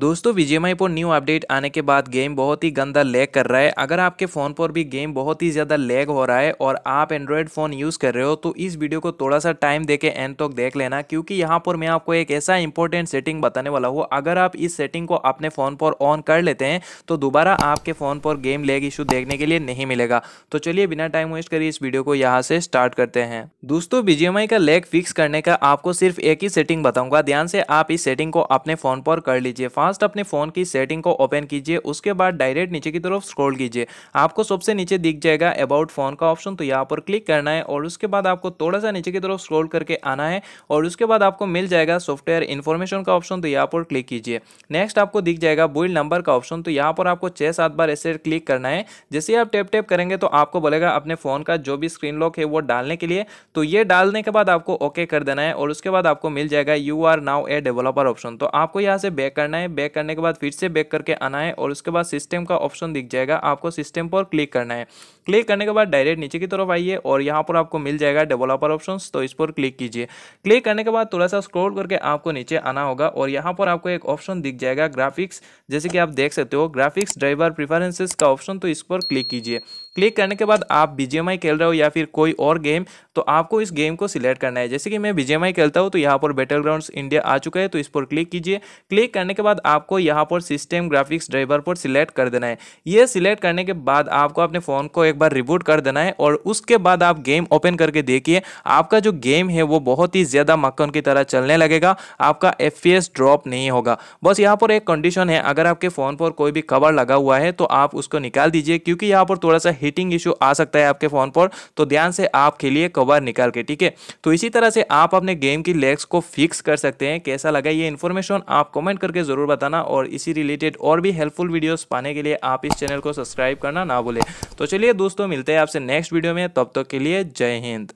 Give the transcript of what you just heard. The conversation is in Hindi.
दोस्तों वी पर न्यू अपडेट आने के बाद गेम बहुत ही गंदा लैग कर रहा है अगर आपके फ़ोन पर भी गेम बहुत ही ज़्यादा लैग हो रहा है और आप एंड्रॉयड फ़ोन यूज़ कर रहे हो तो इस वीडियो को थोड़ा सा टाइम देके एंड तक देख लेना क्योंकि यहाँ पर मैं आपको एक ऐसा इंपॉर्टेंट सेटिंग बताने वाला हूँ अगर आप इस सेटिंग को अपने फ़ोन पर ऑन कर लेते हैं तो दोबारा आपके फ़ोन पर गेम लैग इशू देखने के लिए नहीं मिलेगा तो चलिए बिना टाइम वेस्ट करिए इस वीडियो को यहाँ से स्टार्ट करते हैं दोस्तों वी का लेग फिक्स करने का आपको सिर्फ एक ही सेटिंग बताऊँगा ध्यान से आप इस सेटिंग को अपने फ़ोन पर कर लीजिए फास्ट अपने फ़ोन की सेटिंग को ओपन कीजिए उसके बाद डायरेक्ट नीचे की तरफ स्क्रॉल कीजिए आपको सबसे नीचे दिख जाएगा अबाउट फ़ोन का ऑप्शन तो यहाँ पर क्लिक करना है और उसके बाद आपको थोड़ा सा नीचे की तरफ स्क्रॉल करके आना है और उसके बाद आपको मिल जाएगा सॉफ्टवेयर इन्फॉर्मेशन का ऑप्शन तो यहाँ पर क्लिक कीजिए नेक्स्ट आपको दिख जाएगा बुल्ड नंबर का ऑप्शन तो यहाँ पर आपको छः सात बार ऐसे क्लिक करना है जैसे आप टेप टेप करेंगे तो आपको बोलेगा अपने फ़ोन का जो भी स्क्रीन लॉक है वो डालने के लिए तो ये डालने के बाद आपको ओके कर देना है और उसके बाद आपको मिल जाएगा you are now a developer option तो आपको यहाँ से बैक करना है बैक करने के बाद फिर से बैक करके आना है और उसके बाद सिस्टम का ऑप्शन दिख जाएगा आपको सिस्टम पर क्लिक करना है क्लिक करने के बाद डायरेक्ट नीचे की तरफ आइए और यहाँ पर आपको मिल जाएगा डेवलपर ऑप्शन तो इस पर क्लिक कीजिए क्लिक करने के बाद थोड़ा सा स्क्रोल करके आपको नीचे आना होगा और यहाँ पर आपको एक ऑप्शन दिख जाएगा ग्राफिक्स जैसे कि आप देख सकते हो ग्राफिक्स ड्राइवर प्रिफरेंसेस का ऑप्शन तो इस पर क्लिक कीजिए क्लिक करने के बाद आप बीजेएमआई खेल रहे हो या फिर कोई और गेम तो आपको इस गेम को सिलेक्ट करना है जैसे कि मैं बीजेएमआई खेलता हूँ तो यहाँ पर बैटल ग्राउंड इंडिया आ चुका है तो इस पर क्लिक कीजिए क्लिक करने के बाद आपको यहाँ पर सिस्टम ग्राफिक्स ड्राइवर पर सिलेक्ट कर देना है ये सिलेक्ट करने के बाद आपको अपने फ़ोन को एक बार रिबूट कर देना है और उसके बाद आप गेम ओपन करके देखिए आपका जो गेम है वो बहुत ही ज़्यादा मक्खन की तरह चलने लगेगा आपका एफ ड्रॉप नहीं होगा बस यहाँ पर एक कंडीशन है अगर आपके फ़ोन पर कोई भी कवर लगा हुआ है तो आप उसको निकाल दीजिए क्योंकि यहाँ पर थोड़ा सा हीटिंग इशू आ सकता है आपके फ़ोन पर तो ध्यान से आप खेलिए कवर निकाल के ठीक है तो इसी तरह से आप अपने गेम की लेग्स को फिक्स कर सकते हैं कैसा लगा ये इन्फॉर्मेशन आप कमेंट करके ज़रूर बताना और इसी रिलेटेड और भी हेल्पफुल वीडियोस पाने के लिए आप इस चैनल को सब्सक्राइब करना ना भूलें तो चलिए दोस्तों मिलते हैं आपसे नेक्स्ट वीडियो में तब तक तो के लिए जय हिंद